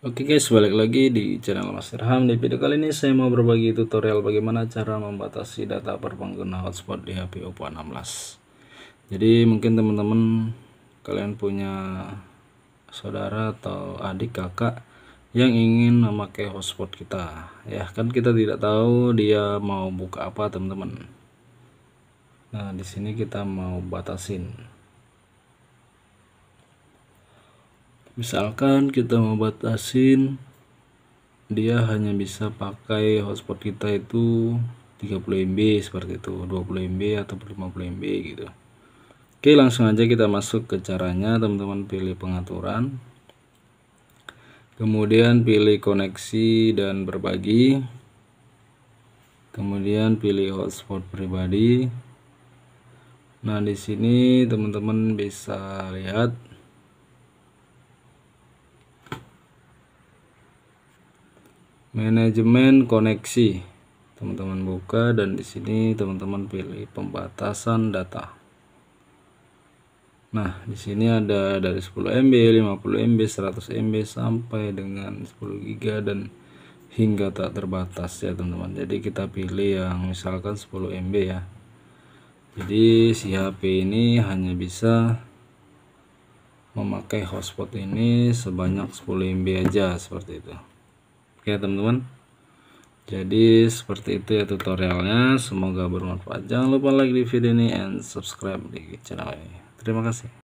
Oke guys, balik lagi di channel Mas Irham. Di video kali ini saya mau berbagi tutorial bagaimana cara membatasi data per pengguna hotspot di HP Oppo 16. Jadi mungkin teman-teman kalian punya saudara atau adik kakak yang ingin memakai hotspot kita. Ya, kan kita tidak tahu dia mau buka apa, teman-teman. Nah, di sini kita mau batasin. misalkan kita mau batasin dia hanya bisa pakai hotspot kita itu 30 MB seperti itu 20 MB atau 50 MB gitu Oke langsung aja kita masuk ke caranya teman-teman pilih pengaturan kemudian pilih koneksi dan berbagi kemudian pilih hotspot pribadi nah di sini teman-teman bisa lihat manajemen koneksi teman-teman buka dan di sini teman-teman pilih pembatasan data nah di sini ada dari 10 MB 50 MB 100 MB sampai dengan 10 GB dan hingga tak terbatas ya teman-teman jadi kita pilih yang misalkan 10 MB ya jadi si HP ini hanya bisa memakai hotspot ini sebanyak 10 MB aja seperti itu Oke teman-teman Jadi seperti itu ya tutorialnya Semoga bermanfaat Jangan lupa like di video ini And subscribe di channel ini Terima kasih